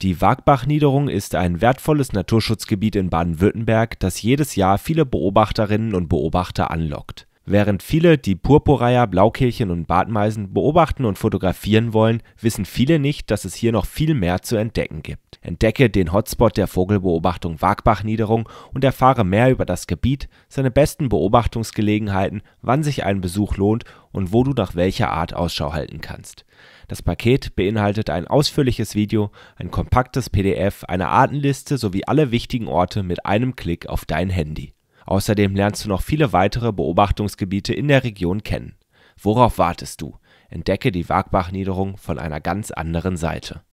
Die Wagbachniederung ist ein wertvolles Naturschutzgebiet in Baden-Württemberg, das jedes Jahr viele Beobachterinnen und Beobachter anlockt Während viele die Purpureier, Blaukehlchen und Bartmeisen beobachten und fotografieren wollen, wissen viele nicht, dass es hier noch viel mehr zu entdecken gibt. Entdecke den Hotspot der Vogelbeobachtung Wagbachniederung und erfahre mehr über das Gebiet, seine besten Beobachtungsgelegenheiten, wann sich ein Besuch lohnt und wo du nach welcher Art Ausschau halten kannst. Das Paket beinhaltet ein ausführliches Video, ein kompaktes PDF, eine Artenliste sowie alle wichtigen Orte mit einem Klick auf dein Handy. Außerdem lernst du noch viele weitere Beobachtungsgebiete in der Region kennen. Worauf wartest du? Entdecke die Waagbachniederung von einer ganz anderen Seite